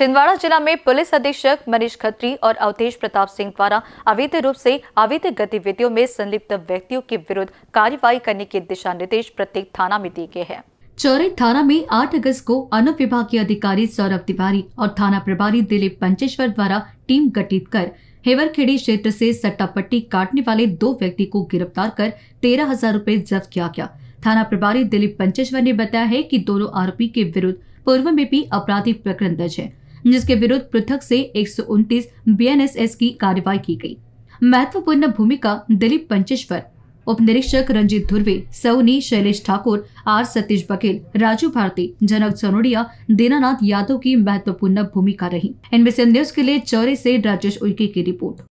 छिंदवाड़ा जिला में पुलिस अधीक्षक मनीष खत्री और अवधेश प्रताप सिंह द्वारा अवैध रूप से अवैध गतिविधियों में संलिप्त व्यक्तियों के विरुद्ध कार्यवाही करने के दिशा निर्देश प्रत्येक थाना में दिए गए हैं चौरे थाना में 8 अगस्त को अनु विभागीय अधिकारी सौरभ तिवारी और थाना प्रभारी दिलीप पंचेश्वर द्वारा टीम गठित कर हेवरखेड़ी क्षेत्र से पट्टी काटने वाले दो व्यक्ति को गिरफ्तार कर तेरह हजार रूपए जब्त किया गया थाना प्रभारी दिलीप पंचेश्वर ने बताया है कि दोनों आरोपी के विरुद्ध पूर्व में भी आपराधिक प्रकरण दर्ज है जिसके विरुद्ध पृथक से एक बीएनएसएस की कार्रवाई की गई महत्वपूर्ण भूमिका दिलीप पंचेश्वर उप निरीक्षक रंजीत धुर्वे सौनी शैलेश ठाकुर आर सतीश बघेल राजू भारती जनक सनोडिया दीनानाथ यादव की महत्वपूर्ण भूमिका रही इनमें से न्यूज के लिए चौरे से राजेश उइके की रिपोर्ट